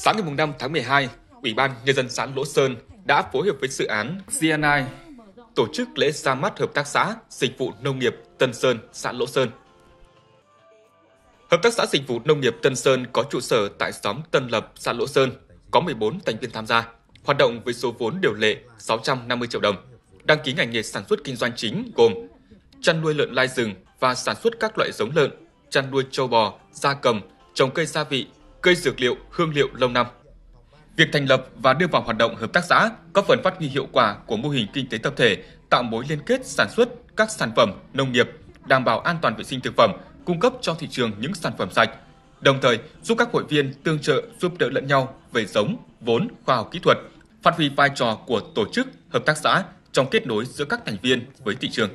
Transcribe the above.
Sáng ngày 5 tháng 12, Ủy ban Nhân dân xã Lỗ Sơn đã phối hợp với dự án CNI tổ chức lễ ra mắt Hợp tác xã Dịch vụ Nông nghiệp Tân Sơn, xã Lỗ Sơn. Hợp tác xã Dịch vụ Nông nghiệp Tân Sơn có trụ sở tại xóm Tân Lập, xã Lỗ Sơn, có 14 thành viên tham gia, hoạt động với số vốn điều lệ 650 triệu đồng, đăng ký ngành nghề sản xuất kinh doanh chính gồm chăn nuôi lợn lai rừng và sản xuất các loại giống lợn, chăn nuôi trâu bò, gia cầm, trồng cây gia vị, cây dược liệu, hương liệu lâu năm. Việc thành lập và đưa vào hoạt động hợp tác xã có phần phát huy hiệu quả của mô hình kinh tế tập thể, tạo mối liên kết sản xuất các sản phẩm nông nghiệp, đảm bảo an toàn vệ sinh thực phẩm, cung cấp cho thị trường những sản phẩm sạch, đồng thời giúp các hội viên tương trợ giúp đỡ lẫn nhau về giống, vốn, khoa học kỹ thuật, phát huy vai trò của tổ chức, hợp tác xã trong kết nối giữa các thành viên với thị trường.